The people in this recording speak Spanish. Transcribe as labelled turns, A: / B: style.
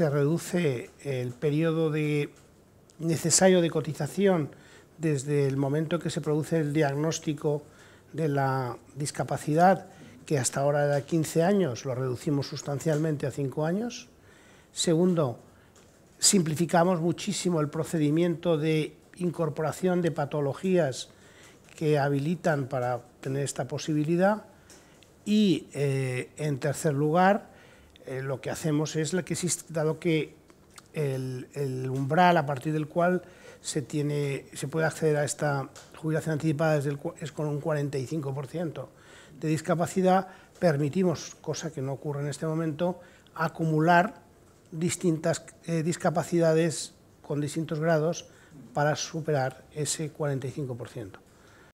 A: se reduce el periodo de necesario de cotización desde el momento que se produce el diagnóstico de la discapacidad, que hasta ahora era 15 años, lo reducimos sustancialmente a 5 años. Segundo, simplificamos muchísimo el procedimiento de incorporación de patologías que habilitan para tener esta posibilidad. Y, eh, en tercer lugar, eh, lo que hacemos es que dado que el, umbral a partir del cual se, puede acceder a esta jubilación anticipada es con un 45% de discapacidad, permitimos, cosa que no ocurre en este momento, acumular distintas eh, discapacidades con distintos grados para superar ese 45%.